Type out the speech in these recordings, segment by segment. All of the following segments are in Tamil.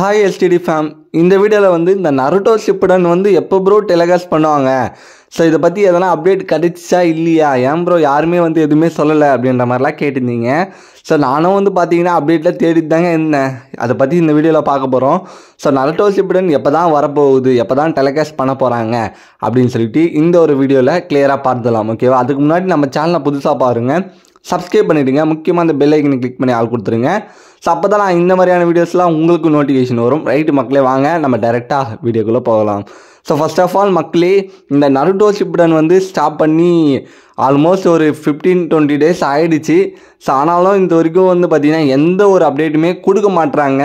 ஹாய் எஸ்டிடி ஃபேம் இந்த வீடியோவில் வந்து இந்த நருட்டோ சிப்புடன் வந்து எப்போ ப்ரோ டெலகாஸ்ட் பண்ணுவாங்க ஸோ இதை பற்றி எதனா அப்டேட் கிடைச்சா இல்லையா ஏன் ப்ரோ யாருமே வந்து எதுவுமே சொல்லலை அப்படின்ற மாதிரிலாம் கேட்டிருந்தீங்க ஸோ நானும் வந்து பார்த்தீங்கன்னா அப்டேட்டில் தேடிட்டு தாங்க இருந்தேன் அதை பற்றி இந்த வீடியோவில் பார்க்க போகிறோம் ஸோ நருட்டோ சிப்புடன் எப்போ தான் வரப்போகுது எப்போ தான் டெலகாஸ்ட் பண்ண போகிறாங்க அப்படின்னு சொல்லிட்டு இந்த ஒரு வீடியோவில் கிளியராக பார்த்துடலாம் ஓகேவா அதுக்கு முன்னாடி நம்ம சேனலை புதுசாக பாருங்கள் சப்ஸ்கிரைப் பண்ணிவிடுங்க முக்கியமாக அந்த பெல் ஐக்கனை கிளிக் பண்ணி ஆள் கொடுத்துருங்க ஸோ அப்போ தான் நான் இந்த மாதிரியான வீடியோஸ்லாம் உங்களுக்கு நோட்டிஃபிகேஷன் வரும் ரைட்டு மக்களே வாங்க நம்ம டேரெக்டாக வீடியோக்குள்ளே போகலாம் ஸோ ஃபஸ்ட் ஆஃப் ஆல் மக்களே இந்த நருட்டோ சிப்டன் வந்து ஸ்டாப் பண்ணி ஆல்மோஸ்ட் ஒரு ஃபிஃப்டீன் டுவெண்ட்டி டேஸ் ஆகிடுச்சு ஸோ ஆனாலும் இந்த வரைக்கும் வந்து பார்த்திங்கன்னா எந்த ஒரு அப்டேட்டுமே கொடுக்க மாட்டுறாங்க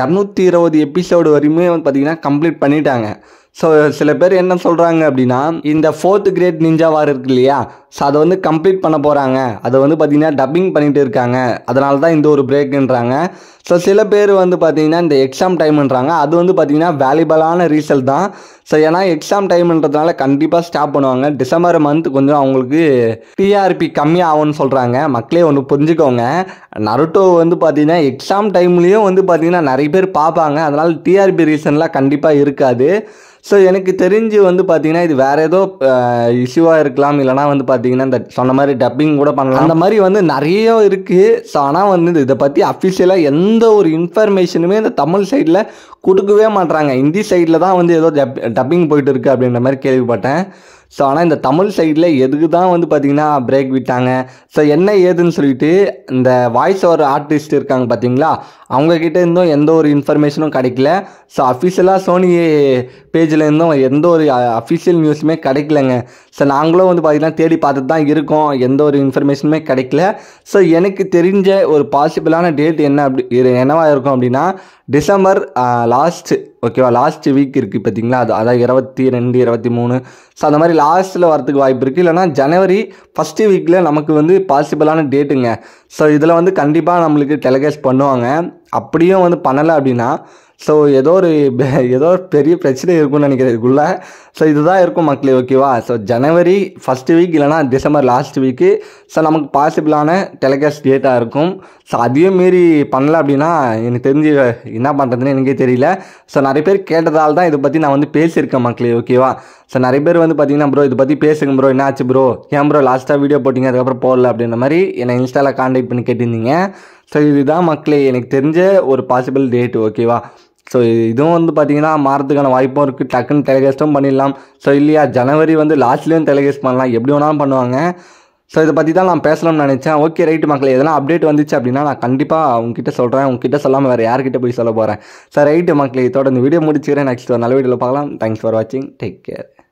இரநூத்தி இருபது எபிசோடு வரையுமே வந்து பார்த்திங்கன்னா கம்ப்ளீட் பண்ணிட்டாங்க ஸோ சில பேர் என்ன சொல்கிறாங்க அப்படின்னா இந்த ஃபோர்த்து கிரேட் நிஞ்சா வார் இருக்கு இல்லையா ஸோ அதை வந்து கம்ப்ளீட் பண்ண போகிறாங்க அதை வந்து பார்த்திங்கன்னா டப்பிங் பண்ணிகிட்டு இருக்காங்க அதனால தான் இந்த ஒரு பிரேக்குன்றாங்க ஸோ சில பேர் வந்து பார்த்திங்கன்னா இந்த எக்ஸாம் டைம்ன்றாங்க அது வந்து பார்த்திங்கன்னா வேல்யூபலான ரீசல் தான் ஸோ ஏன்னா எக்ஸாம் டைம்ன்றதுனால கண்டிப்பாக ஸ்டாப் பண்ணுவாங்க டிசம்பர் மந்த் கொஞ்சம் அவங்களுக்கு டிஆர்பி கம்மியாகும்னு சொல்கிறாங்க மக்களே ஒன்று புரிஞ்சுக்கோங்க நருட்டோ வந்து பார்த்தீங்கன்னா எக்ஸாம் டைம்லேயும் வந்து பார்த்தீங்கன்னா நிறைய பேர் பார்ப்பாங்க அதனால் டிஆர்பி ரீசன்லாம் கண்டிப்பாக இருக்காது ஸோ எனக்கு தெரிஞ்சு வந்து பார்த்தீங்கன்னா இது வேறு ஏதோ இஷ்யூவாக இருக்கலாம் இல்லைனா வந்து பார்த்தீங்கன்னா இந்த சொன்ன மாதிரி டப்பிங் கூட பண்ணலாம் அந்த மாதிரி வந்து நிறைய இருக்குது ஸோ ஆனால் வந்து இதை பற்றி அஃபிஷியலாக எந்த ஒரு இன்ஃபர்மேஷனுமே இந்த தமிழ் சைடில் கொடுக்கவே மாட்டாங்க ஹிந்தி சைடில் தான் வந்து ஏதோ டப் டப்பிங் போயிட்டு இருக்குது அப்படின்ற மாதிரி கேள்விப்பட்டேன் ஸோ ஆனால் இந்த தமிழ் சைடில் எதுக்கு தான் வந்து பார்த்திங்கன்னா பிரேக் விட்டாங்க ஸோ என்ன ஏதுன்னு சொல்லிட்டு இந்த வாய்ஸ் ஓவர் ஆர்டிஸ்ட் இருக்காங்க பார்த்தீங்களா அவங்கக்கிட்ட இருந்தும் எந்த ஒரு இன்ஃபர்மேஷனும் கிடைக்கல ஸோ அஃபிஷியலாக சோனி பேஜில் இருந்தும் எந்த ஒரு அஃபிஷியல் நியூஸுமே கிடைக்கலங்க ஸோ நாங்களும் வந்து பார்த்திங்கன்னா தேடி பார்த்துட்டு தான் இருக்கோம் எந்த ஒரு இன்ஃபர்மேஷனுமே கிடைக்கல ஸோ எனக்கு தெரிஞ்ச ஒரு பாசிபிளான டேட் என்ன அப்படி என்னவாக இருக்கும் அப்படின்னா டிசம்பர் லாஸ்ட்டு ஓகேவா லாஸ்ட் வீக் இருக்குது பார்த்தீங்களா அது அதாவது இருபத்தி ரெண்டு இருபத்தி மூணு ஸோ அந்த மாதிரி லாஸ்ட்டில் வரத்துக்கு வாய்ப்பு இருக்குது இல்லைனா ஜனவரி ஃபஸ்ட்டு வீக்கில் நமக்கு வந்து பாசிபிளான டேட்டுங்க ஸோ இதில் வந்து கண்டிப்பாக நம்மளுக்கு டெலிகாஸ்ட் பண்ணுவாங்க அப்படியும் வந்து பண்ணலை அப்படின்னா ஸோ ஏதோ ஒரு ஏதோ ஒரு பெரிய பிரச்சனை இருக்கும்னு நினைக்கிறேன் இதுக்குள்ளே ஸோ இதுதான் இருக்கும் மக்களே ஓகேவா ஸோ ஜனவரி ஃபஸ்ட்டு வீக் இல்லைனா டிசம்பர் லாஸ்ட் வீக்கு ஸோ நமக்கு பாசிபிளான டெலிகாஸ்ட் டேட்டாக இருக்கும் ஸோ அதையும் மீறி பண்ணலை அப்படின்னா எனக்கு தெரிஞ்சு என்ன பண்ணுறதுன்னு எனக்கே தெரியல ஸோ நிறைய பேர் கேட்டதால் தான் இதை பற்றி நான் வந்து பேசியிருக்கேன் மக்களே ஓகேவா ஸோ நிறைய பேர் வந்து பார்த்தீங்கன்னா ப்ரோ இதை பற்றி பேசுங்க ப்ரோ என்னாச்சு ப்ரோ ஏன் ப்ரோ லாஸ்ட்டாக வீடியோ போட்டிங்க அதுக்கப்புறம் போடல அப்படின்ற மாதிரி என்னை இன்ஸ்டாவில் காண்டாக்ட் பண்ணி கேட்டிருந்தீங்க ஸோ இதுதான் மக்களே எனக்கு தெரிஞ்ச ஒரு பாசிபிள் டேட் ஓகேவா ஸோ இதுவும் வந்து பார்த்தீங்கன்னா மாறத்துக்கான வாய்ப்பும் இருக்குது டக்குன்னு டெலிகாஸ்ட்டும் பண்ணிடலாம் ஸோ இல்லையா ஜனவரி வந்து லாஸ்ட்லேயும் டெலிகாஸ்ட் பண்ணலாம் எப்படி வேணாலும் பண்ணுவாங்க ஸோ இதை பற்றி தான் நான் பேசலாம்னு நினச்சேன் ஓகே ரைட்டு மக்களே எதனா அப்டேட் வந்துச்சு அப்படின்னா நான் கண்டிப்பாக உங்ககிட்ட சொல்கிறேன் உங்ககிட்ட சொல்லாமல் வேறு யார்கிட்ட போய் சொல்ல போகிறேன் சார் ரைட்டு மக்களே இதோட இந்த வீடியோ முடிச்சுக்கிறேன் நெக்ஸ்ட் ஒரு நல்ல வீடியோவில் பார்க்கலாம் தேங்க்ஸ் ஃபார் வாட்சிங் டேக் கேர்